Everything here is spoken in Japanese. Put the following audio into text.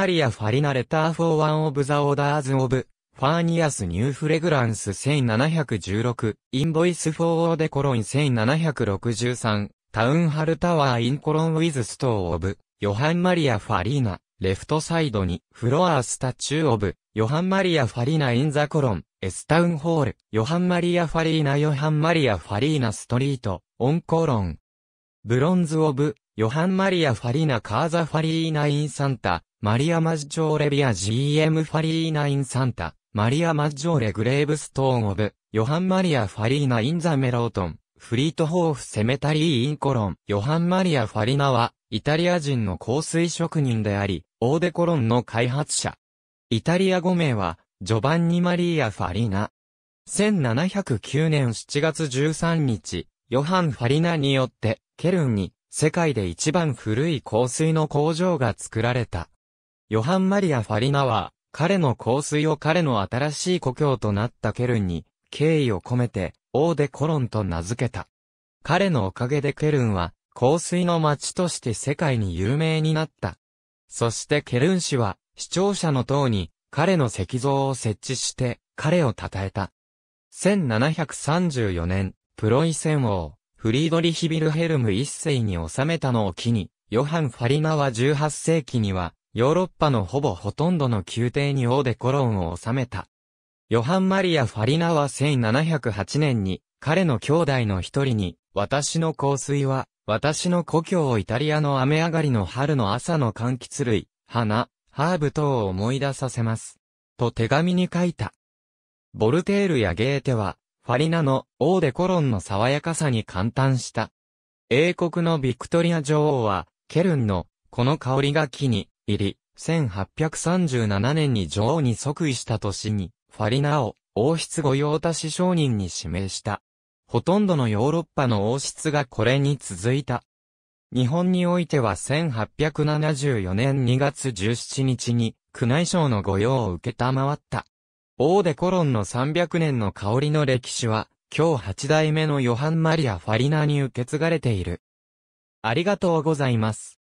アリア・ファリナレター・フォー・ワン・オブ・ザ・オーダーズ・オブ・ファーニアス・ニュー・フレグランス1716、インボイス・フォー・オー・デ・コロン1763、タウン・ハル・タワー・イン・コロン・ウィズ・ストー・オブ、ヨハン・マリア・ファリーナ、レフトサイドに、フロア・スタチュー・オブ、ヨハン・マリア・ファリーナ・イン・ザ・コロン、エスタウン・ホール、ヨハン・マリア・ファリーナ・ヨハン・マリア・ファリーナ・ストリート、オン・コロン、ブロンズ・オブ、ヨハン・マリア・ファリーナ・カーザ・ファリーナ・イン・サンタ、マリア・マッジョーレ・ビア GM ファリーナ・イン・サンタ、マリア・マッジョーレ・グレーブストーン・オブ、ヨハン・マリア・ファリーナ・イン・ザ・メロートン、フリート・ホーフ・セメタリー・イン・コロン、ヨハン・マリア・ファリーナは、イタリア人の香水職人であり、オーデコロンの開発者。イタリア語名は、ジョバンニ・マリア・ファリーナ。1709年7月13日、ヨハン・ファリナによって、ケルンに、世界で一番古い香水の工場が作られた。ヨハン・マリア・ファリナは、彼の香水を彼の新しい故郷となったケルンに、敬意を込めて、王でコロンと名付けた。彼のおかげでケルンは、香水の町として世界に有名になった。そしてケルン氏は、視聴者の塔に、彼の石像を設置して、彼を称えた。1734年、プロイセン王、フリードリヒ・ビルヘルム一世に収めたのを機に、ヨハン・ファリナは18世紀には、ヨーロッパのほぼほとんどの宮廷に王でコロンを収めた。ヨハン・マリア・ファリナは1708年に、彼の兄弟の一人に、私の香水は、私の故郷イタリアの雨上がりの春の朝の柑橘類、花、ハーブ等を思い出させます。と手紙に書いた。ボルテールやゲーテは、ファリナの王でコロンの爽やかさに感嘆した。英国のビクトリア女王は、ケルンのこの香りが木に入り、1837年に女王に即位した年に、ファリナを王室御用達商人に指名した。ほとんどのヨーロッパの王室がこれに続いた。日本においては1874年2月17日に宮内省の御用を受けたまわった。王でコロンの300年の香りの歴史は、今日8代目のヨハン・マリア・ファリナに受け継がれている。ありがとうございます。